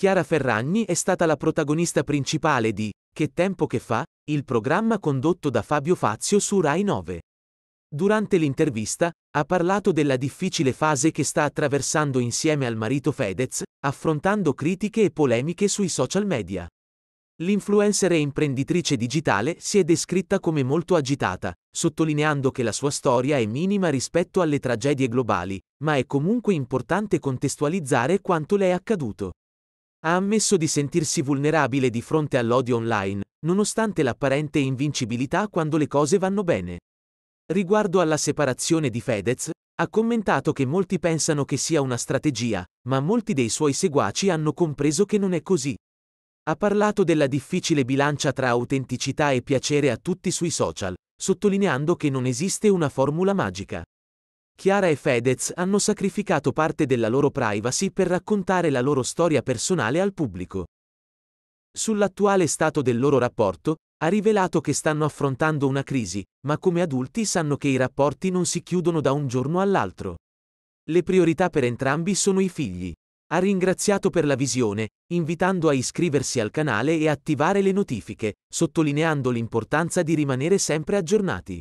Chiara Ferragni è stata la protagonista principale di Che tempo che fa, il programma condotto da Fabio Fazio su Rai 9. Durante l'intervista, ha parlato della difficile fase che sta attraversando insieme al marito Fedez, affrontando critiche e polemiche sui social media. L'influencer e imprenditrice digitale si è descritta come molto agitata, sottolineando che la sua storia è minima rispetto alle tragedie globali, ma è comunque importante contestualizzare quanto le è accaduto. Ha ammesso di sentirsi vulnerabile di fronte all'odio online, nonostante l'apparente invincibilità quando le cose vanno bene. Riguardo alla separazione di Fedez, ha commentato che molti pensano che sia una strategia, ma molti dei suoi seguaci hanno compreso che non è così. Ha parlato della difficile bilancia tra autenticità e piacere a tutti sui social, sottolineando che non esiste una formula magica. Chiara e Fedez hanno sacrificato parte della loro privacy per raccontare la loro storia personale al pubblico. Sull'attuale stato del loro rapporto, ha rivelato che stanno affrontando una crisi, ma come adulti sanno che i rapporti non si chiudono da un giorno all'altro. Le priorità per entrambi sono i figli. Ha ringraziato per la visione, invitando a iscriversi al canale e attivare le notifiche, sottolineando l'importanza di rimanere sempre aggiornati.